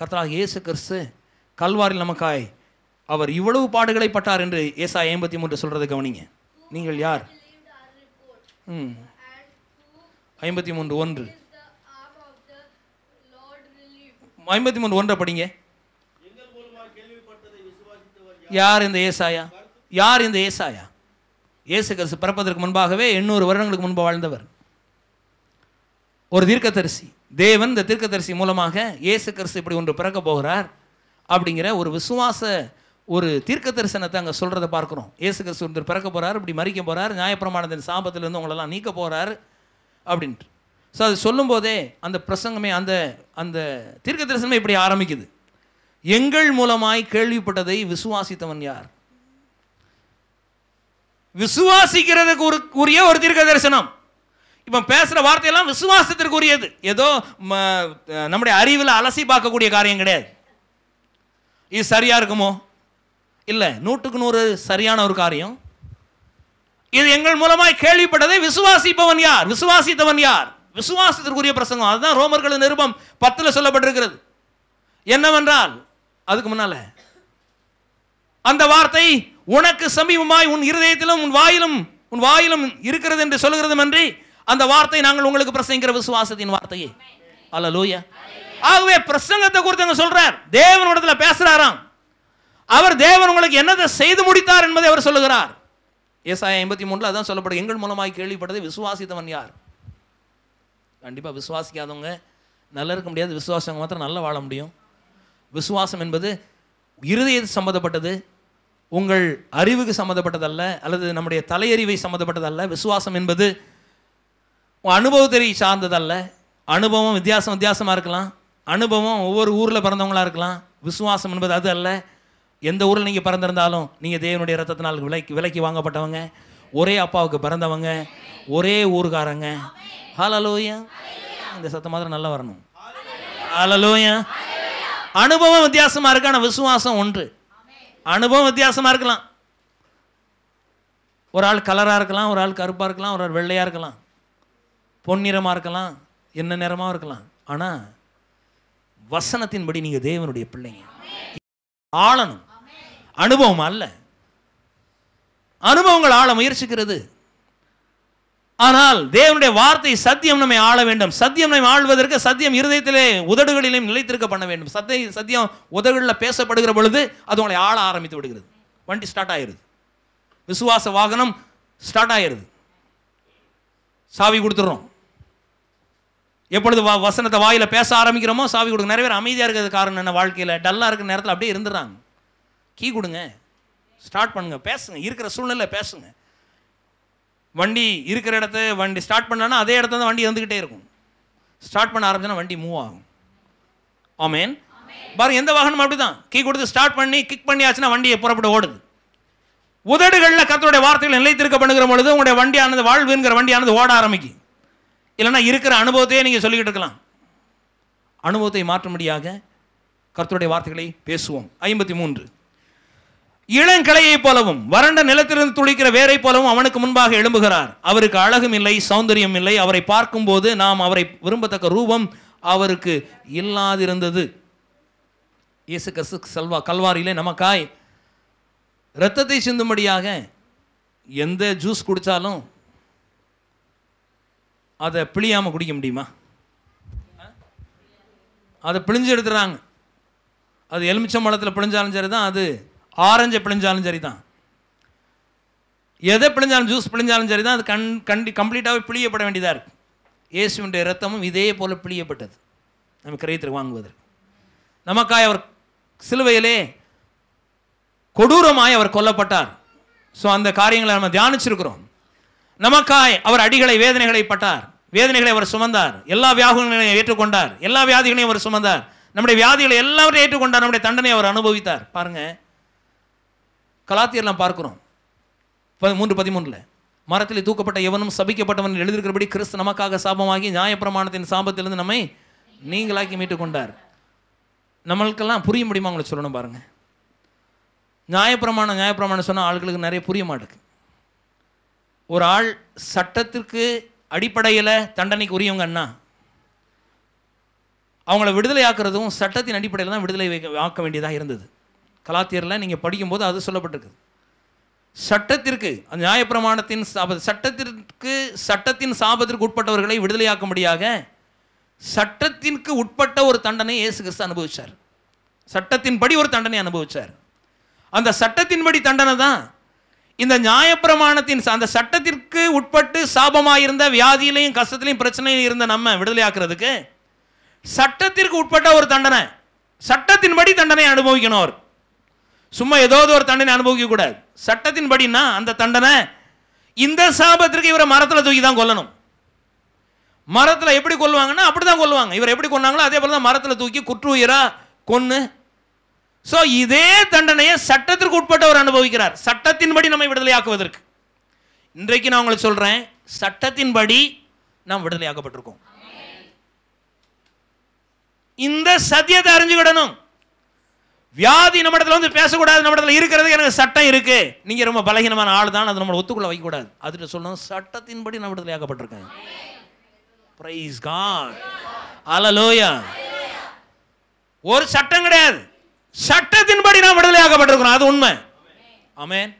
கர்த்தராக இயேசு கிறிஸ்து கல்வாரில் நமக்காய் அவர் இவ்வளவு பாடுகளை பட்டார் என்று ஏசா ஐம்பத்தி மூன்று சொல்கிறத கவனிங்க நீங்கள் யார் ம் ஐம்பத்தி மூன்று ஒன்று ஐம்பத்தி மூன்று ஒன்றை படிங்க யார் இந்த ஏசாயா யார் இந்த ஏசாயா ஏசு கிறிஸ்து பிறப்பதற்கு முன்பாகவே எண்ணூறு வருடங்களுக்கு முன்பு வாழ்ந்தவர் ஒரு தீர்க்கதரிசி தேவன் இந்த தீர்க்கதரிசி மூலமாக இயேசு கரிசு இப்படி ஒன்று பிறக்க போகிறார் அப்படிங்கிற ஒரு விசுவாச ஒரு தீர்க்க தரிசனத்தை அங்கே சொல்கிறத பார்க்குறோம் இயேசு கரிசு ஒருத்தர் பிறக்க போகிறார் இப்படி மறிக்க போகிறார் நியாயப்பிரமாணத்தின் சாபத்திலேருந்து உங்களெல்லாம் நீக்க போகிறார் அப்படின்ட்டு ஸோ அது சொல்லும்போதே அந்த பிரசங்கமே அந்த அந்த தீர்க்க தரிசனமே இப்படி ஆரம்பிக்குது எங்கள் மூலமாய் கேள்விப்பட்டதை விசுவாசித்தவன் யார் விசுவாசிக்கிறதுக்கு ஒரு உரிய ஒரு தீர்க்க தரிசனம் இவன் பேசுகிற வார்த்தையெல்லாம் விசுவாசத்திற்குரியது ஏதோ நம்முடைய அறிவில் அலசி பார்க்கக்கூடிய காரியம் கிடையாது இது சரியாக இருக்குமோ இல்லை நூற்றுக்கு நூறு சரியான ஒரு காரியம் இது எங்கள் மூலமாய் கேள்விப்பட்டதை விசுவாசிப்பவன் யார் விசுவாசித்தவன் யார் விசுவாசத்திற்குரிய பிரசங்கம் அதுதான் ரோமர்களின் நிருபம் பத்தில் சொல்லப்பட்டிருக்கிறது என்னவென்றால் அதுக்கு முன்னால அந்த வார்த்தை உனக்கு சமீபமாய் உன் இருதயத்திலும் உன் வாயிலும் உன் வாயிலும் இருக்கிறது என்று சொல்லுகிறது என்று அந்த வார்த்தை நாங்கள் உங்களுக்கு பிரசங்கிற விசுவாசத்தின் வார்த்தையே அல்ல லூயா ஆகவே பிரசங்கத்தை குறித்து சொல்றார் தேவனிடத்துல பேசுறாராம் அவர் தேவன் உங்களுக்கு என்னதை செய்து முடித்தார் என்பதை அவர் சொல்லுகிறார் ஏசாய ஐம்பத்தி மூணில் அதான் சொல்லப்படும் எங்கள் மூலமாக கேள்விப்பட்டது விசுவாசித்தவன் யார் கண்டிப்பாக விசுவாசிக்காதவங்க நல்லா இருக்க முடியாது விசுவாசவங்க மாத்திரம் நல்லா வாழ முடியும் விசுவாசம் என்பது இருதயத்து சம்மந்தப்பட்டது உங்கள் அறிவுக்கு சம்மந்தப்பட்டதல்ல அல்லது நம்முடைய தலையறிவை சம்மந்தப்பட்டதல்ல விசுவாசம் என்பது உன் அனுபவத்தை சார்ந்ததல்ல அனுபவம் வித்தியாசம் வித்தியாசமாக இருக்கலாம் அனுபவம் ஒவ்வொரு ஊரில் பிறந்தவங்களாக இருக்கலாம் விசுவாசம் என்பது அது அல்ல எந்த ஊரில் நீங்கள் பிறந்திருந்தாலும் நீங்கள் தேவனுடைய ரத்தத்தினால் விலைக்கு விலைக்கு வாங்கப்பட்டவங்க ஒரே அப்பாவுக்கு பிறந்தவங்க ஒரே ஊருக்காரங்க ஹலலோயா இந்த சத்தம் மாதிரி நல்லா வரணும் ஹலலோயா அனுபவம் வித்தியாசமாக இருக்கு ஆனால் விசுவாசம் ஒன்று அனுபவம் வித்தியாசமாக இருக்கலாம் ஒரு ஆள் கலராக இருக்கலாம் ஒரு ஆள் கருப்பாக இருக்கலாம் ஒரு ஆள் வெள்ளையாக இருக்கலாம் பொன்னிறமாக இருக்கலாம் என்ன நிறமாக இருக்கலாம் ஆனால் வசனத்தின்படி நீங்கள் தேவனுடைய பிள்ளைங்க ஆளணும் அனுபவம் அல்ல அனுபவங்கள் ஆள முயற்சிக்கிறது ஆனால் தேவனுடைய வார்த்தை சத்தியம் நம்மை ஆள வேண்டும் சத்தியம் நம்மை ஆள்வதற்கு சத்தியம் இருதயத்திலே உதடுகளிலும் நிலைத்திருக்க பண்ண வேண்டும் சத்திய சத்தியம் உதடுகளில் பேசப்படுகிற பொழுது அது உங்களை ஆள ஆரம்பித்து விடுகிறது வண்டி ஸ்டார்ட் ஆயிடுது விசுவாச வாகனம் ஸ்டார்ட் ஆயிடுது சாவி கொடுத்துட்றோம் எப்பொழுது வா வசனத்தை வாயில் பேச ஆரம்பிக்கிறோமோ சாவி கொடுங்க நிறைய பேர் அமைதியாக இருக்கிறது காரணம் என்ன வாழ்க்கையில் டல்லாக இருக்கிற நேரத்தில் அப்படியே இருந்துடுறாங்க கீ கொடுங்க ஸ்டார்ட் பண்ணுங்கள் பேசுங்க இருக்கிற சூழ்நிலை பேசுங்க வண்டி இருக்கிற இடத்த வண்டி ஸ்டார்ட் பண்ணனா அதே இடத்துல தான் வண்டி வந்துக்கிட்டே இருக்கும் ஸ்டார்ட் பண்ண ஆரம்பிச்சோன்னா வண்டி மூவ் ஆகும் ஆமேன் பாருங்க எந்த வாகனம் அப்படி தான் கீ கொடுத்து ஸ்டார்ட் பண்ணி கிக் பண்ணியாச்சுன்னா வண்டியை புறப்பட்டு ஓடுது உதடுகளில் கத்தோடைய வார்த்தைகள் நிலைத்திருக்க பண்ணுகிற பொழுது உங்களுடைய வண்டியானது வாழ்வுங்கிற வண்டியானது ஓட ஆரம்பிக்கும் இல்லைன்னா இருக்கிற அனுபவத்தையே நீங்கள் சொல்லிக்கிட்டு இருக்கலாம் அனுபவத்தை மாற்றும்படியாக கர்த்தருடைய வார்த்தைகளை பேசுவோம் ஐம்பத்தி மூன்று இளங்கலையைப் போலவும் வறண்ட நிலத்திலிருந்து துளிக்கிற வேரை போலவும் அவனுக்கு முன்பாக எழும்புகிறார் அவருக்கு அழகும் இல்லை சௌந்தரியம் இல்லை அவரை பார்க்கும்போது நாம் அவரை விரும்பத்தக்க ரூபம் அவருக்கு இல்லாதிருந்தது இயேசு கிறிஸ்து செல்வா கல்வாரியிலே நமக்காய் இரத்தத்தை சிந்தும்படியாக எந்த ஜூஸ் குடித்தாலும் அதை பிழியாமல் குடிக்க முடியுமா அதை பிழிஞ்சு எடுத்துறாங்க அது எலுமிச்சம் பழத்தில் பிழிஞ்சாலும் சரி தான் அது ஆரஞ்சை பிழிஞ்சாலும் சரி தான் எதை பிழிஞ்சாலும் ஜூஸ் பிழிஞ்சாலும் சரி தான் அது கண் கண்டி கம்ப்ளீட்டாகவே பிழியப்பட வேண்டியதாக இருக்குது இயேசுவினுடைய ரத்தமும் இதே போல் பிழியப்பட்டது நம்ம கிரையத்திற்கு வாங்குவதற்கு நமக்காய் அவர் சிலுவையிலே கொடூரமாய் அவர் கொல்லப்பட்டார் ஸோ அந்த காரியங்களை நம்ம தியானிச்சிருக்கிறோம் நமக்காய் அவர் அடிகளை வேதனைகளை பட்டார் வேதனைகளை அவர் சுமந்தார் எல்லா வியாகுகளையும் ஏற்றுக்கொண்டார் எல்லா வியாதிகளையும் அவர் சுமந்தார் நம்முடைய வியாதிகளை எல்லாரும் ஏற்றுக்கொண்டார் நம்முடைய தண்டனை அவர் அனுபவித்தார் பாருங்க கலாத்தியெல்லாம் பார்க்கிறோம் மூன்று பதிமூன்றில் மரத்தில் தூக்கப்பட்ட எவனும் சபிக்கப்பட்டவன் எழுதியிருக்கிறபடி கிறிஸ்து நமக்காக சாபமாகி நியாயப்பிரமாணத்தின் சாபத்திலிருந்து நம்மை நீங்களாக்கி மீட்டுக் கொண்டார் நம்மளுக்கெல்லாம் புரிய முடியுமா உங்களை சொல்லணும் பாருங்கள் நியாயப்பிரமாணம் நியாயப்பிரமாணம் சொன்னால் ஆளுகளுக்கு நிறைய புரிய மாட்டேங்குது ஒரு ஆள் சட்டத்திற்கு அடிப்படையில் தண்டனைக்கு உரியவங்க அண்ணா அவங்கள விடுதலை ஆக்கிறதும் சட்டத்தின் அடிப்படையில் தான் விடுதலை ஆக்க வேண்டியதாக இருந்தது கலாத்தியரில் நீங்கள் படிக்கும்போது அது சொல்லப்பட்டிருக்குது சட்டத்திற்கு அந்த நியாயப்பிரமாணத்தின் சட்டத்திற்கு சட்டத்தின் சாபத்திற்கு உட்பட்டவர்களை விடுதலையாக்கும்படியாக சட்டத்திற்கு உட்பட்ட ஒரு தண்டனை இயேசு கிறிஸ்து அனுபவித்தார் சட்டத்தின்படி ஒரு தண்டனை அனுபவித்தார் அந்த சட்டத்தின்படி தண்டனை தான் இந்த நியாயப்பிரமாணத்தின் அந்த சட்டத்திற்கு உட்பட்டு சாபமாக இருந்த வியாதியிலையும் கஷ்டத்துலையும் பிரச்சனையும் இருந்த நம்ம விடுதலையாக்குறதுக்கு சட்டத்திற்கு உட்பட்ட ஒரு தண்டனை சட்டத்தின்படி தண்டனை அனுபவிக்கணும் அவர் சும்மா ஏதோ ஒரு தண்டனை அனுபவிக்க கூடாது சட்டத்தின்படினா அந்த தண்டனை இந்த சாபத்திற்கு இவரை மரத்தில் தூக்கி தான் கொல்லணும் மரத்தில் எப்படி கொல்லுவாங்கன்னா அப்படி தான் கொல்லுவாங்க இவர் எப்படி கொண்டாங்களோ அதே போல் தான் மரத்தில் தூக்கி குற்றுயிராக கொன்று ஸோ இதே தண்டனையை சட்டத்திற்கு உட்பட்டவர் அனுபவிக்கிறார் சட்டத்தின்படி நம்மை விடுதலையாக்குவதற்கு இன்றைக்கு நான் உங்களுக்கு சொல்கிறேன் சட்டத்தின்படி நாம் விடுதலையாக்கப்பட்டிருக்கோம் இந்த சத்தியத்தை அறிஞ்சுக்கிடணும் வியாதி நம்ம இடத்துல வந்து பேசக்கூடாது நம்ம இடத்துல இருக்கிறது எனக்கு சட்டம் இருக்கு நீங்க ரொம்ப பலகீனமான ஆள் தான் அது நம்மளை ஒத்துக்குள்ள வைக்கக்கூடாது அதுட்டு சொல்லணும் சட்டத்தின்படி நான் விடுதலையாக்கப்பட்டிருக்கேன் பிரைஸ் காட் அலலோயா ஒரு சட்டம் கிடையாது சட்டத்தின்படி நான் விடுதலையாக்கப்பட்டிருக்கிறோம் அது உண்மை ஆமேன்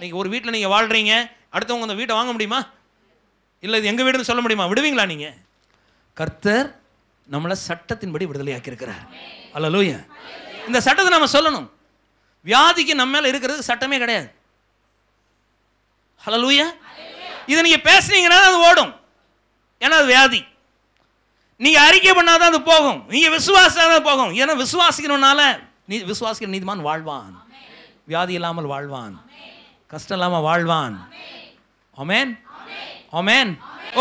நீங்கள் ஒரு வீட்டில் நீங்கள் வாழ்கிறீங்க அடுத்தவங்க அந்த வீட்டை வாங்க முடியுமா இல்லை இது எங்கள் வீடுன்னு சொல்ல முடியுமா விடுவீங்களா நீங்கள் கர்த்தர் நம்மளை சட்டத்தின்படி விடுதலையாக்கியிருக்கிறார் அல்ல லூய இந்த சட்டத்தை நம்ம சொல்லணும் வியாதிக்கு நம்ம மேலே இருக்கிறது சட்டமே கிடையாது ஹலோ லூயா இதை நீங்கள் பேசுனீங்கன்னா அது ஓடும் ஏன்னா அது வியாதி நீங்கள் அறிக்கை பண்ணாதான் அது போகும் நீங்கள் விசுவாசம் தான் போகும் ஏன்னா விசுவாசிக்கணும்னால நீ விசுவாசிக்கிற நீதிமான் வாழ்வான் வியாதி இல்லாமல் வாழ்வான் கஷ்டம் இல்லாமல் வாழ்வான் ஒமேன் ஒமேன்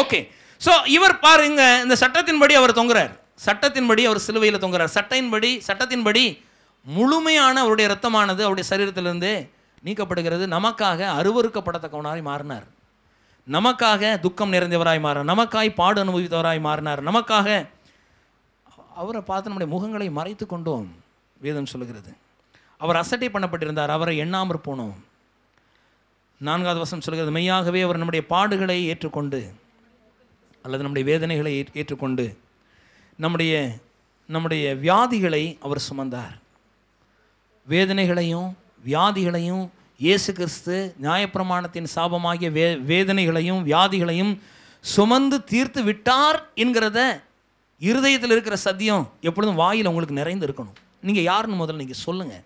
ஓகே ஸோ இவர் பாருங்க இந்த சட்டத்தின்படி அவர் தொங்குறார் சட்டத்தின்படி அவர் சிலுவையில் தொங்குறார் சட்டையின்படி சட்டத்தின்படி முழுமையான அவருடைய ரத்தமானது அவருடைய சரீரத்திலிருந்து நீக்கப்படுகிறது நமக்காக அருவறுக்கப்படத்தக்கவனாய் மாறினார் நமக்காக துக்கம் நிறைந்தவராய் மாறினார் நமக்காய் பாடு அனுபவித்தவராய் மாறினார் நமக்காக அவரை பார்த்து நம்முடைய முகங்களை மறைத்து கொண்டோம் வேதம் சொல்லுகிறது அவர் அசட்டை பண்ணப்பட்டிருந்தார் அவரை எண்ணாமற் போனோம் நான்காவது வசம் சொல்கிறது மெய்யாகவே அவர் நம்முடைய பாடுகளை ஏற்றுக்கொண்டு அல்லது நம்முடைய வேதனைகளை ஏற்றுக்கொண்டு நம்முடைய நம்முடைய வியாதிகளை அவர் சுமந்தார் வேதனைகளையும் வியாதிகளையும் இயேசு கிறிஸ்து நியாயப்பிரமாணத்தின் சாபமாகிய வே வேதனைகளையும் வியாதிகளையும் சுமந்து தீர்த்து விட்டார் என்கிறத இருதயத்தில் இருக்கிற சத்தியம் எப்பொழுதும் வாயில் உங்களுக்கு நிறைந்து இருக்கணும் நீங்கள் யாருன்னு முதல்ல நீங்கள் சொல்லுங்கள்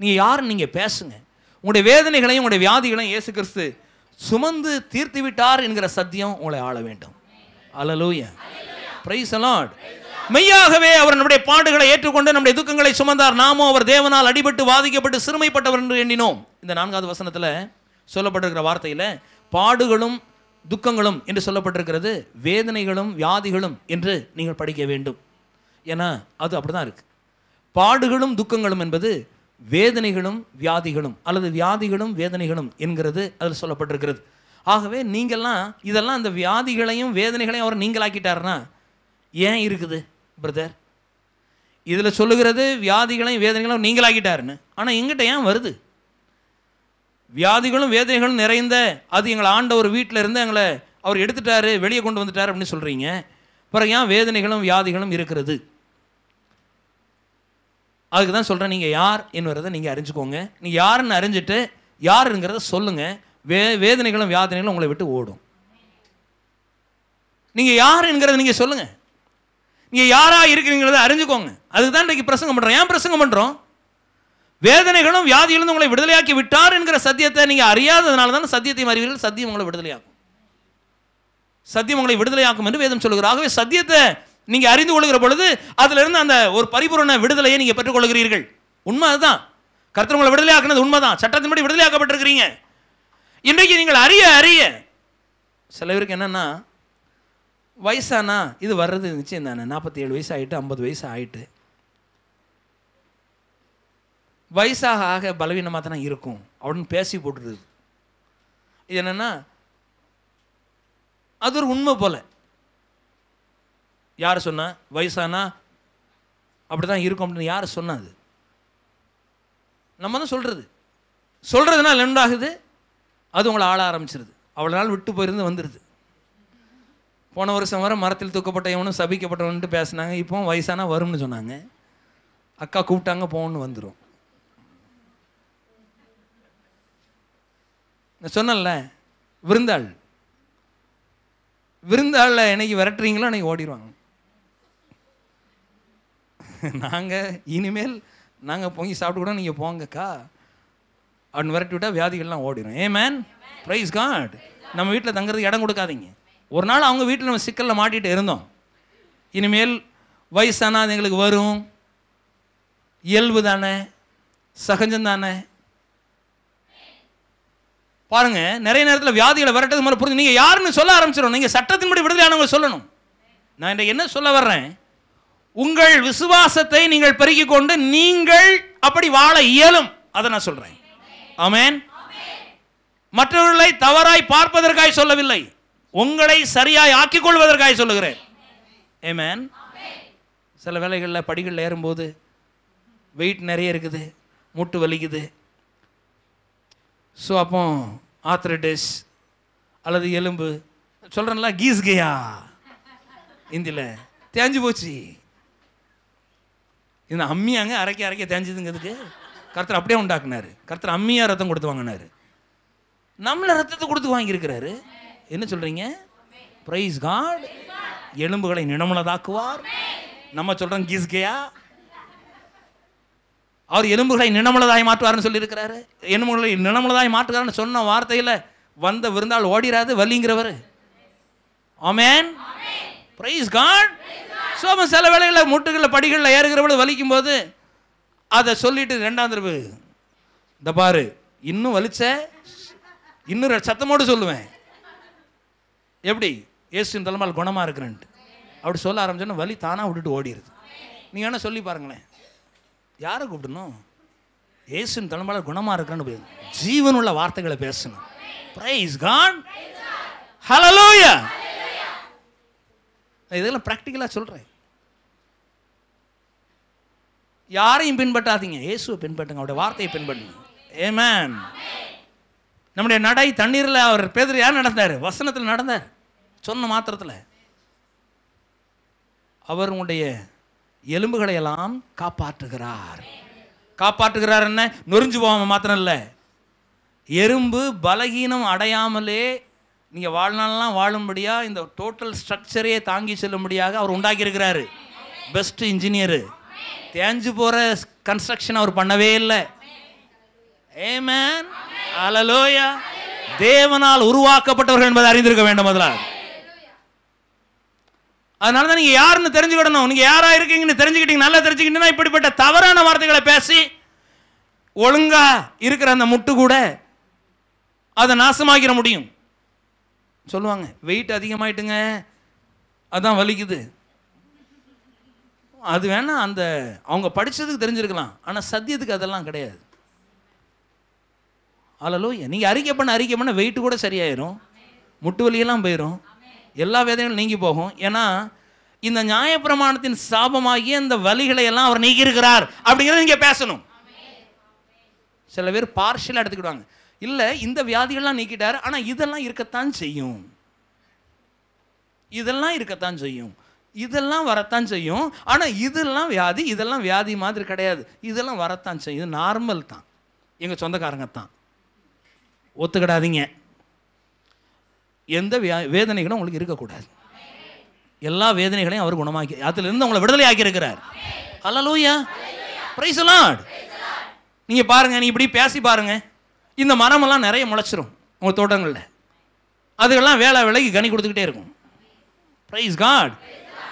நீங்கள் யாருன்னு நீங்கள் பேசுங்க உங்களுடைய வேதனைகளையும் உங்களுடைய வியாதிகளையும் இயேசு கிறிஸ்து சுமந்து தீர்த்து விட்டார் என்கிற சத்தியம் உங்களை ஆள வேண்டும் அலலூய பிரைஸ் அலாட் மெய்யாகவே அவர் நம்முடைய பாடுகளை ஏற்றுக்கொண்டு நம்முடைய துக்கங்களை சுமந்தார் நாமும் அவர் தேவனால் அடிபட்டு பாதிக்கப்பட்டு சிறுமைப்பட்டவர் என்று எண்ணினோம் இந்த நான்காவது வசனத்தில் சொல்லப்பட்டிருக்கிற வார்த்தையில் பாடுகளும் துக்கங்களும் என்று சொல்லப்பட்டிருக்கிறது வேதனைகளும் வியாதிகளும் என்று நீங்கள் படிக்க வேண்டும் ஏன்னா அது அப்படி தான் இருக்குது பாடுகளும் துக்கங்களும் என்பது வேதனைகளும் வியாதிகளும் அல்லது வியாதிகளும் வேதனைகளும் என்கிறது அதில் சொல்லப்பட்டிருக்கிறது ஆகவே நீங்கள்லாம் இதெல்லாம் அந்த வியாதிகளையும் வேதனைகளையும் அவர் நீங்களாக்கிட்டாருன்னா ஏன் இருக்குது பிரதர் இதில் சொல்லுகிறது வியாதிகளையும் வேதனைகளும் நீங்களாக்கிட்டாருன்னு ஆனால் எங்கிட்ட ஏன் வருது வியாதிகளும் வேதனைகளும் நிறைந்த அது எங்களை ஆண்ட ஒரு வீட்டில் இருந்து எங்களை அவர் எடுத்துட்டாரு வெளியே கொண்டு வந்துட்டார் அப்படின்னு சொல்கிறீங்க பிறகு ஏன் வேதனைகளும் வியாதிகளும் இருக்கிறது அதுக்கு தான் சொல்கிறேன் நீங்கள் யார் என்கிறத நீங்கள் அறிஞ்சுக்கோங்க நீங்கள் யாருன்னு அறிஞ்சிட்டு யாருங்கிறத சொல்லுங்கள் வே வேதனைகளும் வியாதனைகளும் உங்களை விட்டு ஓடும் நீங்கள் யார் என்கிறத நீங்கள் சொல்லுங்கள் நீங்கள் யாராக இருக்கிறீங்கிறத அறிஞ்சுக்கோங்க அதுக்கு தான் இன்றைக்கு பிரசங்கம் பண்ணுறோம் ஏன் பிரசங்கம் பண்ணுறோம் வேதனைகளும் வியாதிகளும் உங்களை விடுதலையாக்கி விட்டார் என்கிற சத்தியத்தை நீங்கள் அறியாததுனால தான் சத்தியத்தை அறிவீர்கள் சத்தியம் உங்களை விடுதலையாக்கும் சத்தியம் உங்களை விடுதலையாக்கும் என்று வேதம் சொல்கிறார் ஆகவே சத்தியத்தை நீங்கள் அறிந்து கொள்கிற பொழுது அதிலிருந்து அந்த ஒரு பரிபூரண விடுதலையை நீங்கள் பெற்றுக்கொள்கிறீர்கள் உண்மை அதுதான் உங்களை விடுதலை ஆக்கினது உண்மைதான் சட்டத்தின்படி விடுதலை ஆக்கப்பட்டிருக்கிறீங்க இன்றைக்கு நீங்கள் அறிய அறிய சில பேருக்கு என்னென்னா வயசானா இது வர்றது நிச்சயம் தானே நாற்பத்தி ஏழு வயசு ஆகிட்டு ஐம்பது வயசு ஆகிட்டு வயசாக ஆக பலவீனமாக தானே இருக்கும் அப்படின்னு பேசி போட்டுருது இது என்னென்னா அது ஒரு உண்மை போல் யார் சொன்னா வயசானா அப்படி தான் இருக்கும் அப்படின்னு யார் சொன்னாது நம்ம தான் சொல்கிறது சொல்கிறதுனால ஆகுது அது உங்களை ஆள ஆரம்பிச்சிருது அவ்வளோ நாள் விட்டு போயிருந்து வந்துடுது போன வருஷம் வர மரத்தில் தூக்கப்பட்ட எவனும் சபிக்கப்பட்டவன்ட்டு பேசினாங்க இப்போ வயசானா வரும்னு சொன்னாங்க அக்கா கூப்பிட்டாங்க போகணும்னு வந்துடும் நான் சொன்னல விருந்தாள் விருந்தாளில் என்னைக்கு விரட்டுறீங்களோ அன்னைக்கு ஓடிடுவாங்க நாங்கள் இனிமேல் நாங்கள் பொங்கி சாப்பிட்டு கூட நீங்கள் போங்கக்கா அப்படின்னு விரட்டி விட்டால் வியாதிகள்லாம் ஓடிடும் ஏ மேன் ப்ரைஸ் காட் நம்ம வீட்டில் தங்குறதுக்கு இடம் கொடுக்காதீங்க ஒரு நாள் அவங்க வீட்டில் நம்ம சிக்கலில் மாட்டிகிட்டு இருந்தோம் இனிமேல் வயசானால் அது எங்களுக்கு வரும் இயல்பு தானே சகஜம் தானே பாருங்க நிறைய நேரத்தில் வியாதிகளை விரட்டது மாதிரி புரிஞ்சு நீங்கள் யாருன்னு சொல்ல ஆரம்பிச்சிடும் நீங்கள் சட்டத்தின்படி விடுதலையானவங்க சொல்லணும் நான் என்ன சொல்ல வர்றேன் உங்கள் விசுவாசத்தை நீங்கள் பெருகிக் கொண்டு நீங்கள் அப்படி வாழ இயலும் அதை நான் சொல்றேன் ஆமேன் மற்றவர்களை தவறாய் பார்ப்பதற்காய் சொல்லவில்லை உங்களை சரியாய் ஆக்கிக் கொள்வதற்காக சொல்லுகிறேன் ஏமேன் சில வேலைகளில் படிகளில் ஏறும்போது வெயிட் நிறைய இருக்குது முட்டு வலிக்குது ஸோ அப்போ ஆத்ரடிஸ் அல்லது எலும்பு சொல்கிறேன்ல கீஸ் இந்தியில் தேஞ்சு போச்சு இந்த அம்மியாங்க அரைக்க அரைக்க தேஞ்சதுங்கிறதுக்கு கருத்தர் அப்படியே உண்டாக்குனாரு கருத்தர் அம்மியா ரத்தம் கொடுத்து வாங்கினாரு நம்மள ரத்தத்தை கொடுத்து வாங்கியிருக்கிறாரு என்ன சொல்கிறீங்க ப்ரைஸ் காட் எலும்புகளை நினமுளதாக்குவார் நம்ம சொல்கிறோம் கீஸ்கேயா அவர் எலும்புகளை நினமுள்ளதாய் மாற்றுவார்னு சொல்லியிருக்கிறாரு எலும்புகளை நினமுள்ளதாய் மாற்றுகிறாருன்னு சொன்ன வார்த்தையில் வந்த விருந்தால் ஓடிராது வலிங்கிறவர் ஆமேன் ப்ரைஸ் காட் சோமன் சில வேளைகளில் முட்டுகளில் படிகளில் ஏறுகிறவளு வலிக்கும் போது அதை சொல்லிட்டு ரெண்டாம் திருப்பு இந்த பாரு இன்னும் வலிச்ச இன்னும் சத்தமோடு சொல்லுவேன் எப்படி ஏசுவின் தலைமையில் குணமாக இருக்கிறேன்ட்டு அப்படி சொல்ல ஆரம்பிச்சோன்னா வலி தானாக விட்டுட்டு ஓடிடுது நீங்கள் வேணால் சொல்லி பாருங்களேன் யாரை கூப்பிடணும் ஏசுவின் தலைமையில் குணமாக இருக்கிறேன்னு ஜீவனுள்ள வார்த்தைகளை பேசணும் ப்ரைஸ் கான் ஹலலோயா இதெல்லாம் ப்ராக்டிக்கலாக சொல்கிறேன் யாரையும் பின்பற்றாதீங்க இயேசுவை பின்பற்றுங்க அவருடைய வார்த்தையை பின்பற்றுங்க ஏமேன் நம்முடைய நடை தண்ணீரில் அவர் பேதர் யார் நடந்தார் வசனத்தில் நடந்தார் சொன்ன மாத்திரத்தில் அவர் உங்களுடைய எலும்புகளை எல்லாம் காப்பாற்றுகிறார் காப்பாற்றுகிறார் என்ன நொறிஞ்சு போவாமல் மாத்திரம் இல்லை எறும்பு பலகீனம் அடையாமலே நீங்கள் வாழ்நாளெலாம் வாழும்படியாக இந்த டோட்டல் ஸ்ட்ரக்சரையே தாங்கி செல்லும்படியாக அவர் உண்டாக்கியிருக்கிறாரு பெஸ்ட் இன்ஜினியரு தேஞ்சு போகிற கன்ஸ்ட்ரக்ஷன் அவர் பண்ணவே இல்லை ஏமேன் அலலோயா தேவனால் உருவாக்கப்பட்டவர்கள் என்பதை அறிந்திருக்க வேண்டும் அதில் அதனால தான் நீங்கள் யாருன்னு தெரிஞ்சுக்கிடணும் நீங்க யாராக இருக்கீங்கன்னு தெரிஞ்சுக்கிட்டீங்க நல்லா தெரிஞ்சுக்கிட்டீங்கன்னா இப்படிப்பட்ட தவறான வார்த்தைகளை பேசி ஒழுங்காக இருக்கிற அந்த முட்டு கூட அதை நாசமாக்கிற முடியும் சொல்லுவாங்க வெயிட் அதிகமாயிட்டுங்க அதான் வலிக்குது அது வேணால் அந்த அவங்க படித்ததுக்கு தெரிஞ்சிருக்கலாம் ஆனால் சத்தியத்துக்கு அதெல்லாம் கிடையாது அலலோய நீங்கள் அறிக்கை பண்ண அறிக்கை பண்ண வெயிட்டு கூட சரியாயிரும் முட்டு வலியெல்லாம் போயிடும் எல்லா வேதையும் நீங்கி போகும் ஏன்னா இந்த நியாயப்பிரமாணத்தின் சாபமாகிய இந்த வலிகளை எல்லாம் அவர் நீக்கியிருக்கிறார் அப்படிங்கிறத நீங்கள் பேசணும் சில பேர் பார்ஷலாக எடுத்துக்கிடுவாங்க இல்லை இந்த வியாதிகள்லாம் நீக்கிட்டார் ஆனால் இதெல்லாம் இருக்கத்தான் செய்யும் இதெல்லாம் இருக்கத்தான் செய்யும் இதெல்லாம் வரத்தான் செய்யும் ஆனால் இதெல்லாம் வியாதி இதெல்லாம் வியாதி மாதிரி கிடையாது இதெல்லாம் வரத்தான் செய்யும் இது நார்மல் தான் எங்கள் சொந்தக்காரங்க தான் ஒத்துக்கிடாதீங்க எந்த வியா வேதனைகளும் உங்களுக்கு இருக்கக்கூடாது எல்லா வேதனைகளையும் அவர் குணமாக்கி இருந்து உங்களை விடுதலை ஆக்கியிருக்கிறார் அல்லலூயா ப்ரைஸ் லார்ட் நீங்கள் பாருங்கள் நீ இப்படி பேசி பாருங்கள் இந்த மரமெல்லாம் நிறைய முளைச்சிரும் உங்கள் தோட்டங்களில் அதுக்கெல்லாம் வேலை விலைக்கு கனி கொடுத்துக்கிட்டே இருக்கும் ப்ரைஸ் காட்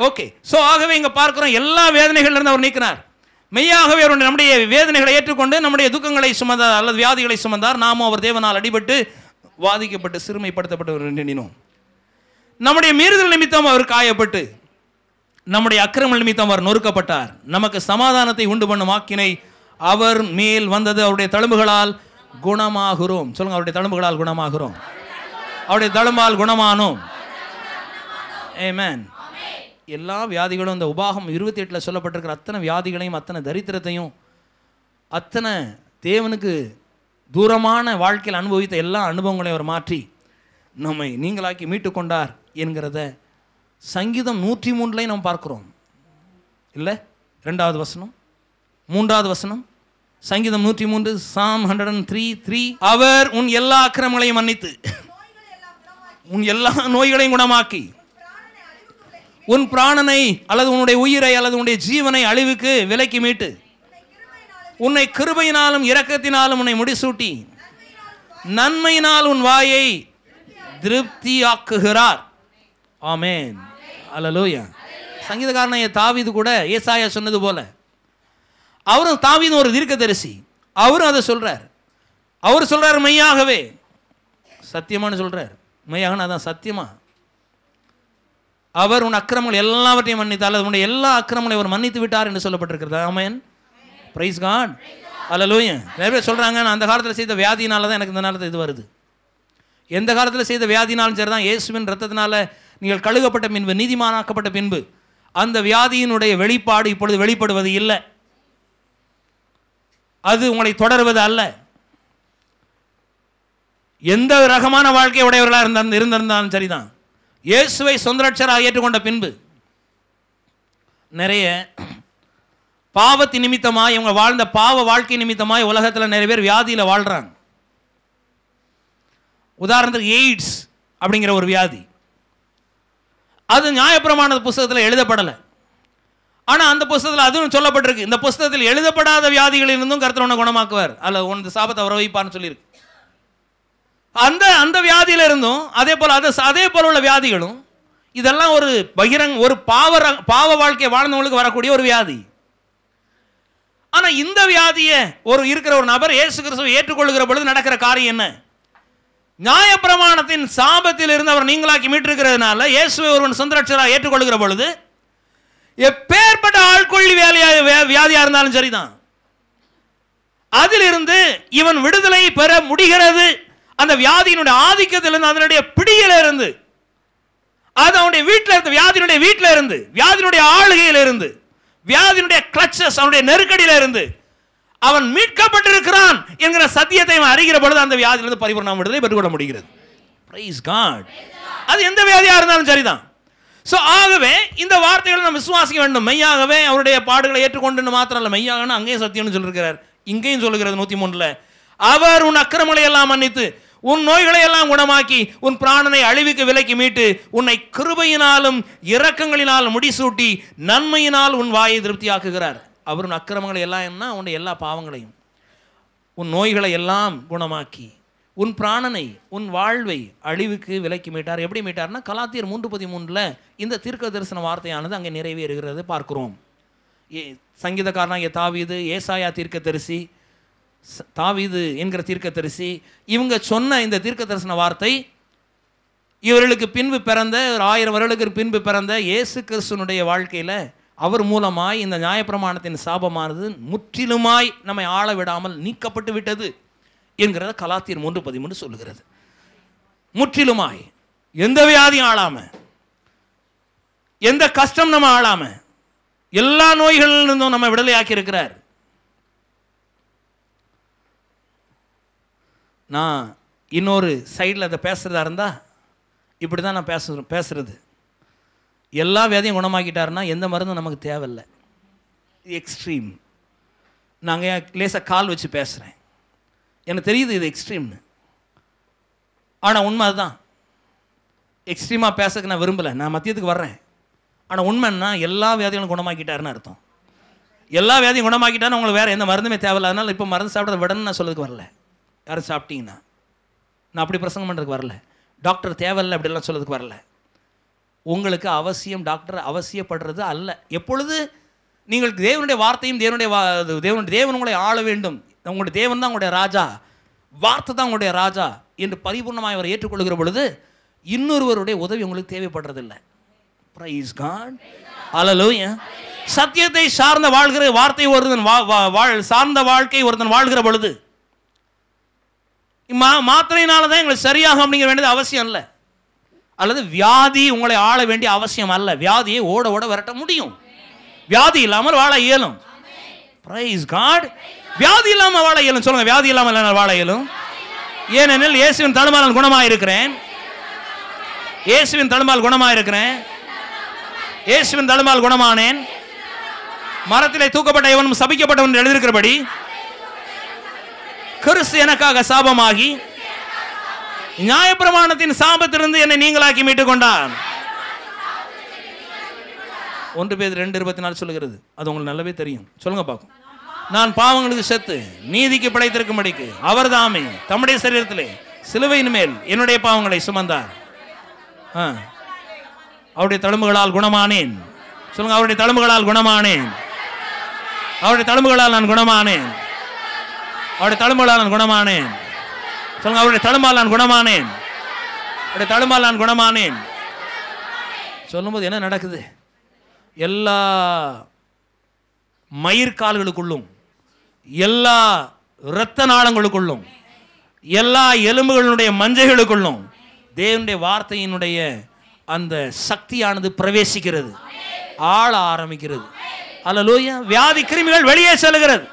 ஓகே ஸோ ஆகவே இங்கே பார்க்குறோம் எல்லா வேதனைகள்லேருந்து அவர் நீக்கினார் மெய்யாகவே அவருடைய நம்முடைய வேதனைகளை ஏற்றுக்கொண்டு நம்முடைய துக்கங்களை சுமந்தார் அல்லது வியாதிகளை சுமந்தார் நாமும் அவர் தேவனால் அடிபட்டு வாதிக்கப்பட்டு சிறுமைப்படுத்தப்பட்டவர் நினைனோம் நம்முடைய மீறுதல் நிமித்தம் அவர் காயப்பட்டு நம்முடைய அக்கிரம நிமித்தம் அவர் நொறுக்கப்பட்டார் நமக்கு சமாதானத்தை உண்டு பண்ணும் ஆக்கினை அவர் மேல் வந்தது அவருடைய தழும்புகளால் குணமாகிறோம் சொல்லுங்க அவருடைய தழும்புகளால் குணமாகிறோம் அவருடைய தழும்பால் குணமானோம் ஏமேன் எல்லா வியாதிகளும் இந்த உபாகம் இருபத்தி எட்டில் சொல்லப்பட்டிருக்கிற அத்தனை வியாதிகளையும் அத்தனை தரித்திரத்தையும் அத்தனை தேவனுக்கு தூரமான வாழ்க்கையில் அனுபவித்த எல்லா அனுபவங்களையும் அவர் மாற்றி நம்மை நீங்களாக்கி மீட்டு கொண்டார் என்கிறத சங்கீதம் நூற்றி மூன்றுலையும் நாம் பார்க்குறோம் இல்லை ரெண்டாவது வசனம் மூன்றாவது வசனம் சங்கீதம் நூற்றி மூன்று psalm hundred and three three அவர் உன் எல்லா அக்கிரமங்களையும் மன்னித்து உன் எல்லா நோய்களையும் குணமாக்கி உன் பிராணனை அல்லது உன்னுடைய உயிரை அல்லது உன்னுடைய ஜீவனை அழிவுக்கு விலைக்கு மீட்டு உன்னை கிருபையினாலும் இரக்கத்தினாலும் உன்னை முடிசூட்டி நன்மையினால் உன் வாயை திருப்தியாக்குகிறார் ஆமேன் அலலூயா சங்கீதக்காரனைய தாவிது கூட ஏசாயா சொன்னது போல அவரும் தாவிது ஒரு தீர்க்கதரிசி அவரும் அதை சொல்கிறார் அவர் சொல்கிறார் மெய்யாகவே சத்தியமானு சொல்கிறார் மெய்யாகனா அதான் தான் சத்தியமாக அவர் உன் அக்கிரமங்கள் எல்லாவற்றையும் மன்னித்தால் அதனுடைய எல்லா அக்கிரமங்களையும் அவர் மன்னித்து விட்டார் என்று சொல்லப்பட்டிருக்கிறது ஆமையன் பிரைஸ் காட் அல்லலூய நிறைய பேர் சொல்கிறாங்க நான் அந்த காலத்தில் செய்த வியாதினால தான் எனக்கு இந்த நேரத்தில் இது வருது எந்த காலத்தில் செய்த வியாதினாலும் சரி தான் இயேசுவின் ரத்தத்தினால நீங்கள் கழுகப்பட்ட பின்பு நீதிமானாக்கப்பட்ட பின்பு அந்த வியாதியினுடைய வெளிப்பாடு இப்பொழுது வெளிப்படுவது இல்லை அது உங்களை தொடர்வது அல்ல எந்த ரகமான வாழ்க்கை உடையவர்களாக இருந்தா இருந்திருந்தாலும் சரிதான் இயேசுவை சொந்தரட்சராக ஏற்றுக்கொண்ட பின்பு நிறைய பாவத்தின் நிமித்தமாக இவங்க வாழ்ந்த பாவ வாழ்க்கை நிமித்தமாக உலகத்தில் நிறைய பேர் வியாதியில் வாழ்கிறாங்க உதாரணத்துக்கு எய்ட்ஸ் அப்படிங்கிற ஒரு வியாதி அது நியாயப்பிரமாண புஸ்தகத்தில் எழுதப்படலை ஆனால் அந்த புஸ்தகத்தில் அதுவும் சொல்லப்பட்டிருக்கு இந்த புஸ்தகத்தில் எழுதப்படாத வியாதிகளிலிருந்தும் கருத்தர் ஒன்று குணமாக்குவார் அதில் ஒன்று சாபத்தை வர வைப்பார்னு சொல்லியிருக்கு அந்த அந்த வியாதியில் இருந்தும் அதே போல் அது அதே போல் உள்ள வியாதிகளும் இதெல்லாம் ஒரு பகிரங் ஒரு பாவ பாவ வாழ்க்கையை வாழ்ந்தவங்களுக்கு வரக்கூடிய ஒரு வியாதி ஆனால் இந்த வியாதியை ஒரு இருக்கிற ஒரு நபர் இயேசு கிறிஸ்துவை ஏற்றுக்கொள்கிற பொழுது நடக்கிற காரியம் என்ன நியாயப்பிரமாணத்தின் சாபத்தில் இருந்து அவர் நீங்களாக்கி மீட்டிருக்கிறதுனால இயேசுவை ஒருவன் சுந்தரட்சராக ஏற்றுக்கொள்கிற பொழுது எப்பேற்பட்ட ஆட்கொள்ளி வேலையாக வியாதியாக இருந்தாலும் சரிதான் அதிலிருந்து இவன் விடுதலை பெற முடிகிறது அந்த வியாதியினுடைய ஆதிக்கத்திலிருந்து அதனுடைய பிடியில இருந்து அது அவனுடைய வீட்டில் இருந்து வியாதியினுடைய வீட்டில் இருந்து வியாதியினுடைய ஆளுகையில் இருந்து வியாதியினுடைய கிளச்சஸ் அவனுடைய நெருக்கடியில இருந்து அவன் மீட்கப்பட்டிருக்கிறான் என்கிற சத்தியத்தை அவன் அறிகிற பொழுது அந்த வியாதியிலிருந்து பரிபூர்ணம் விடுதலை பெற்றுக்கொள்ள முடிகிறது பிரைஸ் காட் அது எந்த வியாதியாக இருந்தாலும் சரிதான் ஸோ ஆகவே இந்த வார்த்தைகளை நம்ம விசுவாசிக்க வேண்டும் மெய்யாகவே அவருடைய பாடுகளை ஏற்றுக்கொண்டு மாத்திரம் இல்லை மெய்யாகனு அங்கேயும் சத்தியம்னு சொல்லியிருக்கிறார் இங்கேயும் சொல்லுகிறது நூற்றி மூணில் அவர் உன் அக்கிரமலை எல்லாம் மன்னித்து உன் நோய்களை எல்லாம் குணமாக்கி உன் பிராணனை அழிவுக்கு விலக்கி மீட்டு உன்னை கிருபையினாலும் இரக்கங்களினால் முடிசூட்டி நன்மையினால் உன் வாயை திருப்தியாக்குகிறார் அவரின் அக்கிரமங்களை எல்லாம் என்ன உன்னை எல்லா பாவங்களையும் உன் நோய்களை எல்லாம் குணமாக்கி உன் பிராணனை உன் வாழ்வை அழிவுக்கு விலக்கி மீட்டார் எப்படி மீட்டார்னா கலாத்தியர் மூன்று பதிமூன்றில் இந்த தீர்க்க தரிசன வார்த்தையானது அங்கே நிறைவேறுகிறது பார்க்கிறோம் ஏ சங்கீதக்காரனாக தாவீது ஏசாயா தீர்க்க தரிசி தாவிது என்கிற தீர்க்கதரிசி இவங்க சொன்ன இந்த தீர்க்க தரிசன வார்த்தை இவர்களுக்கு பின்பு பிறந்த ஒரு ஆயிரம் வருடங்களுக்கு பின்பு பிறந்த இயேசு கிறிஸ்துனுடைய வாழ்க்கையில் அவர் மூலமாய் இந்த நியாயப்பிரமாணத்தின் சாபமானது முற்றிலுமாய் நம்மை ஆள விடாமல் நீக்கப்பட்டு விட்டது என்கிறத கலாத்தியர் மூன்று பதிமூன்று சொல்லுகிறது முற்றிலுமாய் எந்த வியாதியும் ஆளாம எந்த கஷ்டம் நம்ம ஆளாம எல்லா நோய்களிலிருந்தும் நம்ம விடுதலையாக்கி இருக்கிறார் நான் இன்னொரு சைடில் அதை பேசுகிறதா இருந்தால் இப்படி தான் நான் பேசுகிறேன் பேசுகிறது எல்லா வேதையும் குணமாக்கிட்டாருன்னா எந்த மருந்தும் நமக்கு தேவையில்லை எக்ஸ்ட்ரீம் நாங்கள் லேசாக கால் வச்சு பேசுகிறேன் எனக்கு தெரியுது இது எக்ஸ்ட்ரீம்னு ஆனால் உண்மை அதுதான் எக்ஸ்ட்ரீமாக பேசக்கு நான் விரும்பலை நான் மத்தியத்துக்கு வர்றேன் ஆனால் உண்மைன்னா எல்லா வியாதிகளும் குணமாக்கிட்டாருன்னு அர்த்தம் எல்லா வேதையும் குணமாக்கிட்டாருன்னு உங்களுக்கு வேறு எந்த மருந்துமே தேவையில்லை அதனால் இப்போ மருந்து சாப்பிட்றது விடணும்னு நான் சொல்லுறதுக்கு வரல யாரும் சாப்பிட்டீங்கன்னா நான் அப்படி பிரசங்கம் பண்ணுறதுக்கு வரல டாக்டர் தேவையில்லை அப்படிலாம் சொல்கிறதுக்கு வரல உங்களுக்கு அவசியம் டாக்டர் அவசியப்படுறது அல்ல எப்பொழுது நீங்கள் தேவனுடைய வார்த்தையும் தேவனுடைய வா தேவனுடைய தேவன் உங்களை ஆள வேண்டும் உங்களுடைய தேவன் தான் உங்களுடைய ராஜா வார்த்தை தான் உங்களுடைய ராஜா என்று பரிபூர்ணமாக அவரை ஏற்றுக்கொள்கிற பொழுது இன்னொருவருடைய உதவி உங்களுக்கு தேவைப்படுறதில்லை ப்ரைஸ் காட் அலலூய சத்தியத்தை சார்ந்த வாழ்கிற வார்த்தை ஒருதன் வா வாழ் சார்ந்த வாழ்க்கை ஒருதன் வாழ்கிற பொழுது மா மாத்திரையினால தான் எங்களுக்கு சரியாகும் அப்படிங்கிற வேண்டியது அவசியம் இல்லை அல்லது வியாதி உங்களை ஆள வேண்டிய அவசியம் அல்ல வியாதியை ஓட ஓட விரட்ட முடியும் வியாதி இல்லாமல் வாழ இயலும் பிரைஸ் காட் வியாதி இல்லாமல் வாழ இயலும் சொல்லுங்க வியாதி இல்லாமல் வாழ இயலும் ஏனெனில் இயேசுவின் தடுமாறல் குணமாக இருக்கிறேன் இயேசுவின் தழுமால் குணமாக இருக்கிறேன் இயேசுவின் தழுமால் குணமானேன் மரத்திலே தூக்கப்பட்ட இவனும் சபிக்கப்பட்டவன் எழுதியிருக்கிறபடி கிறிஸ்து எனக்காக சாபமாகி நியாயப்பிரமாணத்தின் சாபத்திலிருந்து என்னை நீங்களாக்கி மீட்டுக் கொண்டார் ஒன்று பேர் ரெண்டு இருபத்தி நாலு சொல்லுகிறது அது உங்களுக்கு நல்லாவே தெரியும் சொல்லுங்க பார்க்கும் நான் பாவங்களுக்கு செத்து நீதிக்கு படிக்கு அவர் தாமே தம்முடைய சரீரத்திலே சிலுவையின் மேல் என்னுடைய பாவங்களை சுமந்தார் அவருடைய தழும்புகளால் குணமானேன் சொல்லுங்க அவருடைய தழும்புகளால் குணமானேன் அவருடைய தழும்புகளால் நான் குணமானேன் அவருடைய தழும்பால் நான் குணமானேன் சொல்லுங்க அவருடைய தழும்பால் நான் குணமானேன் அவருடைய தழும்பால் நான் குணமானேன் சொல்லும்போது என்ன நடக்குது எல்லா மயிர்கால்களுக்குள்ளும் எல்லா இரத்த நாளங்களுக்குள்ளும் எல்லா எலும்புகளுடைய மஞ்சைகளுக்குள்ளும் தேவனுடைய வார்த்தையினுடைய அந்த சக்தியானது பிரவேசிக்கிறது ஆள ஆரம்பிக்கிறது அல்ல லூயா வியாதி கிருமிகள் வெளியே செல்கிறது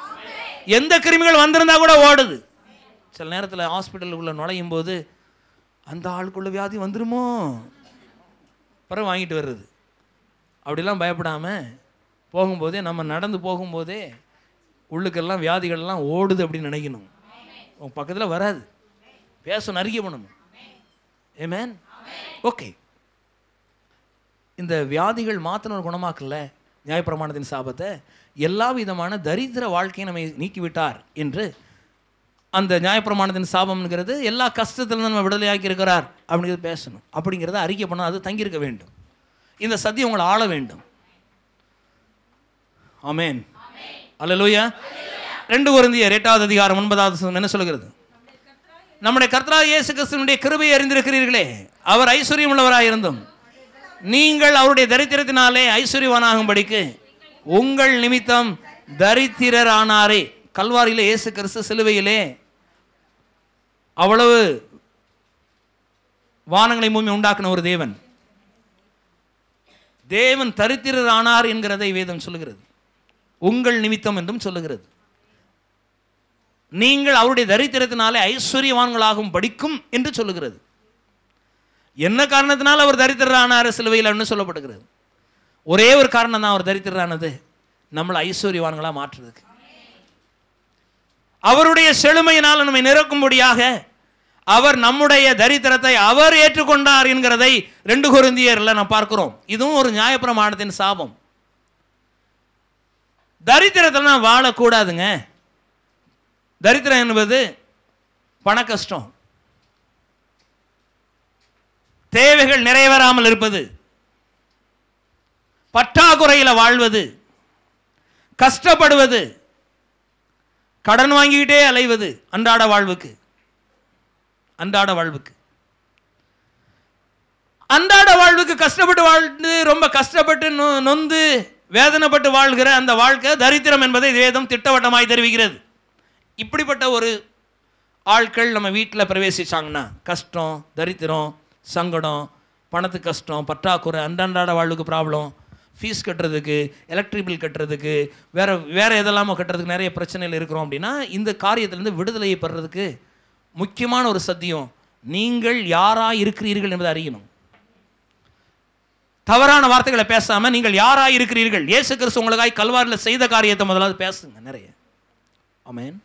எந்த கிருமிகள் வந்திருந்தா கூட ஓடுது சில நேரத்தில் ஹாஸ்பிட்டலுக்குள்ளே நுழையும் போது அந்த ஆளுக்குள்ள வியாதி வந்துருமோ பிறகு வாங்கிட்டு வர்றது அப்படிலாம் பயப்படாமல் போகும்போதே நம்ம நடந்து போகும்போதே உள்ளுக்கெல்லாம் வியாதிகள்லாம் ஓடுது அப்படின்னு நினைக்கணும் உன் பக்கத்தில் வராது பேசணும் அறிக்கை பண்ணணும் ஏமேன் ஓகே இந்த வியாதிகள் மாத்தின குணமாக்கல நியாயப்பிரமாணத்தின் சாபத்தை எல்லா விதமான தரித்திர வாழ்க்கையை நம்மை நீக்கிவிட்டார் என்று அந்த நியாயப்பிரமாணத்தின் சாபம்ங்கிறது எல்லா கஷ்டத்துலேருந்து நம்ம விடுதலையாக்கி இருக்கிறார் அப்படிங்கிறது பேசணும் அப்படிங்கிறத அறிக்கை பண்ண அது தங்கியிருக்க வேண்டும் இந்த சத்தியம் உங்களை ஆள வேண்டும் ஆமேன் லூயா ரெண்டு குருந்தியர் எட்டாவது அதிகாரம் ஒன்பதாவது என்ன சொல்கிறது நம்முடைய கர்த்தா இயேசு கிறிஸ்துவனுடைய கிருபையை அறிந்திருக்கிறீர்களே அவர் ஐஸ்வர்யம் உள்ளவராக இருந்தும் நீங்கள் அவருடைய தரித்திரத்தினாலே ஐஸ்வர்யவானாகும்படிக்கு உங்கள் நிமித்தம் தரித்திரரானாரே கல்வாரியிலே இயேசு கிறிஸ்து சிலுவையிலே அவ்வளவு வானங்களை பூமி உண்டாக்கின ஒரு தேவன் தேவன் தரித்திரரானார் என்கிறதை வேதம் சொல்லுகிறது உங்கள் நிமித்தம் என்றும் சொல்லுகிறது நீங்கள் அவருடைய தரித்திரத்தினாலே ஐஸ்வர்யவான்களாகும் படிக்கும் என்று சொல்லுகிறது என்ன காரணத்தினால் அவர் தரித்திரரானார் சிலுவையில்னு சொல்லப்படுகிறது ஒரே ஒரு காரணம் தான் அவர் தரித்திரானது நம்மளை ஐஸ்வர்யவான்களாக மாற்றுறதுக்கு அவருடைய செழுமையினால் நம்மை நிரக்கும்படியாக அவர் நம்முடைய தரித்திரத்தை அவர் ஏற்றுக்கொண்டார் என்கிறதை ரெண்டு குருந்தியரில் நான் பார்க்கிறோம் இதுவும் ஒரு நியாயப்பிரமாணத்தின் சாபம் தரித்திரத்தில் நான் வாழக்கூடாதுங்க தரித்திரம் என்பது பண கஷ்டம் தேவைகள் நிறைவேறாமல் இருப்பது பற்றாக்குறையில் வாழ்வது கஷ்டப்படுவது கடன் வாங்கிக்கிட்டே அலைவது அன்றாட வாழ்வுக்கு அன்றாட வாழ்வுக்கு அன்றாட வாழ்வுக்கு கஷ்டப்பட்டு வாழ்ந்து ரொம்ப கஷ்டப்பட்டு நொந்து வேதனைப்பட்டு வாழ்கிற அந்த வாழ்க்கை தரித்திரம் என்பதை வேதம் திட்டவட்டமாய் தெரிவிக்கிறது இப்படிப்பட்ட ஒரு ஆட்கள் நம்ம வீட்டில் பிரவேசித்தாங்கன்னா கஷ்டம் தரித்திரம் சங்கடம் பணத்துக்கு கஷ்டம் பற்றாக்குறை அன்றாண்டாட வாழ்வுக்கு ப்ராப்ளம் ஃபீஸ் கட்டுறதுக்கு எலக்ட்ரிக் பில் கட்டுறதுக்கு வேறு வேறு எதெல்லாமோ கட்டுறதுக்கு நிறைய பிரச்சனைகள் இருக்கிறோம் அப்படின்னா இந்த காரியத்திலேருந்து விடுதலையை பெறுறதுக்கு முக்கியமான ஒரு சத்தியம் நீங்கள் யாராக இருக்கிறீர்கள் என்பதை அறியணும் தவறான வார்த்தைகளை பேசாமல் நீங்கள் யாராக இருக்கிறீர்கள் ஏசு கிறிஸ்து உங்களுக்காய் கல்வாரில் செய்த காரியத்தை முதலாவது பேசுங்க நிறைய ஆமேன்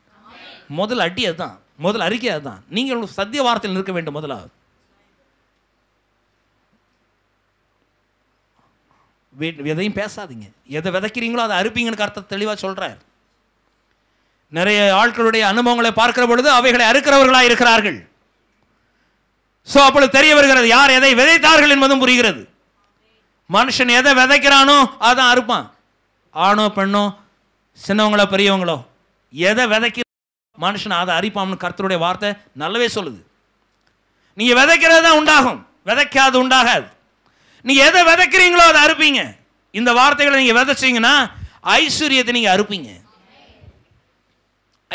முதல் அடி அதுதான் முதல் அறிக்கை அதுதான் நீங்கள் சத்திய வார்த்தையில் நிற்க வேண்டும் முதலாவது எதையும் பேசாதீங்க எதை விதைக்கிறீங்களோ அதை அறுப்பீங்கன்னு கருத்தை தெளிவாக சொல்கிறார் நிறைய ஆட்களுடைய அனுபவங்களை பார்க்கிற பொழுது அவைகளை அறுக்கிறவர்களாக இருக்கிறார்கள் ஸோ அப்பொழுது தெரிய வருகிறது யார் எதை விதைத்தார்கள் என்பதும் புரிகிறது மனுஷன் எதை விதைக்கிறானோ அதான் அறுப்பான் ஆணோ பெண்ணோ சின்னவங்களோ பெரியவங்களோ எதை விதைக்கிற மனுஷன் அதை அரிப்பாம்னு கருத்துடைய வார்த்தை நல்லவே சொல்லுது நீங்கள் விதைக்கிறது தான் உண்டாகும் விதைக்காது உண்டாகாது நீங்க எதை விதைக்கிறீங்களோ அதை அறுப்பீங்க இந்த வார்த்தைகளை நீங்கள் விதைச்சீங்கன்னா ஐஸ்வர்யத்தை நீங்கள் அறுப்பீங்க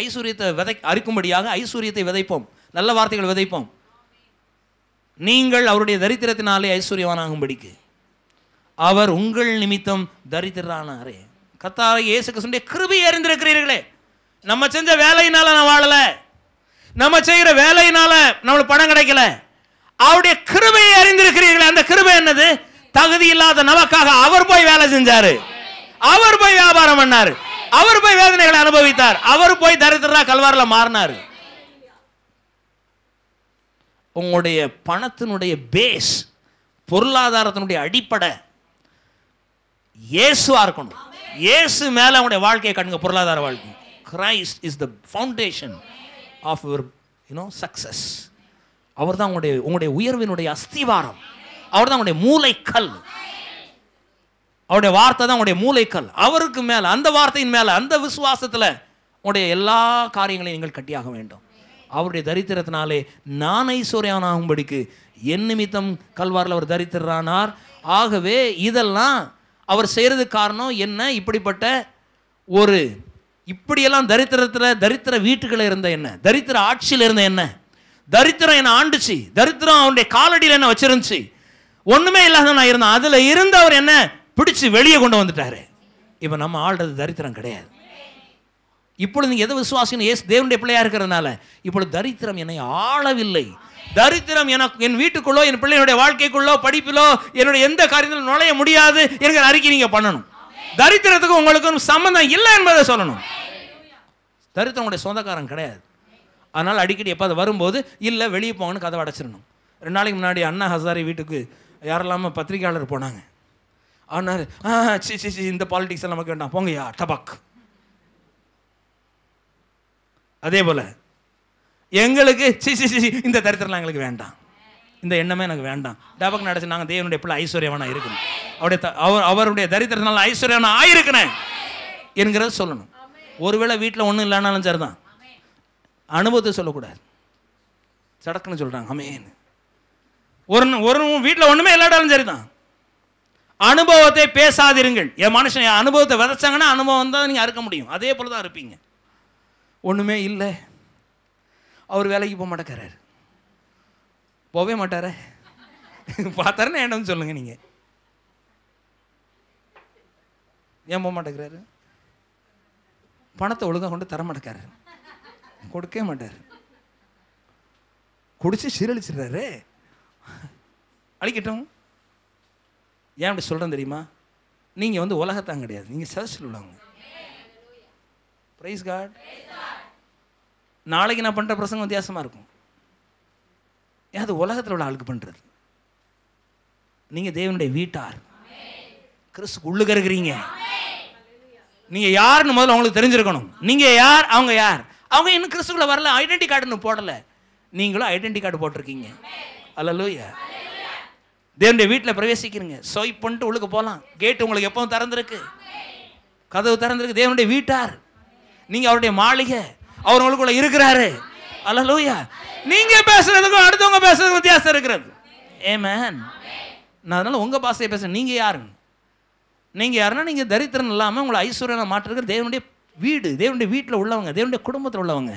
ஐஸ்வர்யத்தை விதை அறுக்கும்படியாக ஐஸ்வர்யத்தை விதைப்போம் நல்ல வார்த்தைகள் விதைப்போம் நீங்கள் அவருடைய தரித்திரத்தினாலே ஐஸ்வர்யவானாகும்படிக்கு அவர் உங்கள் நிமித்தம் தரித்திரானாரே கத்தார இயேசு கிருஷ்ணனுடைய கிருபி அறிந்திருக்கிறீர்களே நம்ம செஞ்ச வேலையினால நான் வாழலை நம்ம செய்கிற வேலையினால நம்மளுக்கு பணம் கிடைக்கல அவருடைய கிருபையை அறிந்திருக்கிறீர்கள் அந்த கிருபை என்னது தகுதி இல்லாத நமக்காக அவர் போய் வேலை செஞ்சாரு அவர் போய் வியாபாரம் பண்ணாரு அவர் போய் வேதனைகளை அனுபவித்தார் அவர் போய் தரித்திரா கல்வாரில் மாறினார் உங்களுடைய பணத்தினுடைய பேஸ் பொருளாதாரத்தினுடைய அடிப்படை இயேசுவா இருக்கணும் இயேசு மேலே உங்களுடைய வாழ்க்கையை கண்ணுங்க பொருளாதார வாழ்க்கை Christ is the foundation of your you know success அவர் தான் உங்களுடைய உங்களுடைய உயர்வினுடைய அஸ்திவாரம் அவர் தான் உங்களுடைய மூளைக்கல் அவருடைய வார்த்தை தான் உங்களுடைய மூளைக்கல் அவருக்கு மேலே அந்த வார்த்தையின் மேலே அந்த விசுவாசத்தில் உங்களுடைய எல்லா காரியங்களையும் நீங்கள் கட்டியாக வேண்டும் அவருடைய தரித்திரத்தினாலே நான் ஆகும்படிக்கு என் நிமித்தம் கல்வாரில் அவர் தரித்திரானார் ஆகவே இதெல்லாம் அவர் செய்கிறது காரணம் என்ன இப்படிப்பட்ட ஒரு இப்படியெல்லாம் தரித்திரத்தில் தரித்திர வீட்டுகளில் இருந்த என்ன தரித்திர ஆட்சியில் இருந்த என்ன தரித்திரம் என்னை ஆண்டுச்சு தரித்திரம் அவனுடைய காலடியில் என்ன வச்சிருந்துச்சு ஒன்றுமே இல்லாத நான் இருந்தேன் அதில் இருந்து அவர் என்ன பிடிச்சு வெளியே கொண்டு வந்துட்டாரு இப்போ நம்ம ஆள்றது தரித்திரம் கிடையாது இப்பொழுது நீங்கள் எதை விசுவாசின்னு ஏசு தேவனுடைய பிள்ளையா இருக்கிறதுனால இப்பொழுது தரித்திரம் என்னை ஆளவில்லை தரித்திரம் எனக்கு என் வீட்டுக்குள்ளோ என் பிள்ளைகளுடைய வாழ்க்கைக்குள்ளோ படிப்பிலோ என்னுடைய எந்த காரியத்திலும் நுழைய முடியாது என்கிற அறிக்கை நீங்கள் பண்ணணும் தரித்திரத்துக்கும் உங்களுக்கும் சம்மந்தம் இல்லை என்பதை சொல்லணும் தரித்திரம் உங்களுடைய சொந்தக்காரன் கிடையாது அதனால் அடிக்கடி எப்போ அது வரும்போது இல்லை வெளியே போங்கன்னு கதவை அடைச்சிடணும் ரெண்டு நாளைக்கு முன்னாடி அண்ணா ஹசாரி வீட்டுக்கு யாரெல்லாமல் பத்திரிகையாளர் போனாங்க ஆனால் ஆ சி சி சி இந்த பாலிடிக்ஸ் நமக்கு வேண்டாம் போங்கய்யா டபாக் அதே போல் எங்களுக்கு சி சி சி இந்த தரித்திரலாம் எங்களுக்கு வேண்டாம் இந்த எண்ணமே எனக்கு வேண்டாம் டபக் நடிச்சு நாங்கள் தேவனுடைய பிள்ளை ஐஸ்வர்யமான இருக்கணும் அவருடைய அவர் அவருடைய தரித்திரத்தினால ஐஸ்வர்யமான ஆயிருக்கணும் என்கிறத சொல்லணும் ஒருவேளை வீட்டில் ஒன்றும் இல்லைனாலும் சரிதான் அனுபவத்தை சொல்லக்கூடாது சடக்குன்னு சொல்கிறாங்க அமேனு ஒரு ஒரு வீட்டில் ஒன்றுமே இல்லாட்டாலும் சரிதான் அனுபவத்தை பேசாதிருங்கள் என் மனுஷன் என் அனுபவத்தை விதைச்சாங்கன்னா அனுபவம் தான் நீங்கள் அறுக்க முடியும் அதே போல் தான் இருப்பீங்க ஒன்றுமே இல்லை அவர் வேலைக்கு போக மாட்டேக்காராரு போகவே மாட்டார பார்த்தாருன்னு என்னன்னு சொல்லுங்கள் நீங்கள் ஏன் போக மாட்டேங்கிறாரு பணத்தை ஒழுங்காக கொண்டு தர மாட்டேக்காரு கொடுக்கவே மாட்டார் குடிச்சு சீரழிச்சிடுறாரு அழிக்கட்டும் ஏன் அப்படி சொல்கிறேன் தெரியுமா நீங்கள் வந்து உலகத்தான் கிடையாது நீங்கள் சர்ச்சில் உள்ளவங்க ப்ரைஸ் கார்ட் நாளைக்கு நான் பண்ணுற பிரசங்கம் வித்தியாசமாக இருக்கும் ஏன் அது உலகத்தில் உள்ள ஆளுக்கு பண்ணுறது நீங்கள் தேவனுடைய வீட்டார் கிறிஸ்துக்கு உள்ளுக்கருக்கிறீங்க நீங்கள் யாருன்னு முதல்ல அவங்களுக்கு தெரிஞ்சிருக்கணும் நீங்கள் யார் அவங்க யார் அவங்க இன்னும் கிறிஸ்துக்குள்ள வரல ஐடென்டி கார்டுன்னு போடல நீங்களும் ஐடென்டி கார்டு போட்டிருக்கீங்க அல்லலூயா தேவனுடைய வீட்டில் பிரவேசிக்கிறீங்க சொய் பண்ணிட்டு உள்ளுக்கு போகலாம் கேட்டு உங்களுக்கு எப்பவும் திறந்துருக்கு கதவு திறந்துருக்கு தேவனுடைய வீட்டார் நீங்கள் அவருடைய மாளிகை அவர் உங்களுக்குள்ள இருக்கிறாரு அல்லலூயா நீங்கள் பேசுறதுக்கும் அடுத்தவங்க பேசுறதுக்கும் வித்தியாசம் இருக்கிறது ஏமேன் நான் அதனால் உங்கள் பாசையை பேசுகிறேன் நீங்கள் யாருங்க நீங்கள் யாருன்னா நீங்கள் தரித்திரன் இல்லாமல் உங்களை ஐஸ்வர்யனை மாற்றுறதுக்கு தேவனுடைய வீடு தேவனுடைய வீட்டில் உள்ளவங்க தேவனுடைய குடும்பத்தில் உள்ளவங்க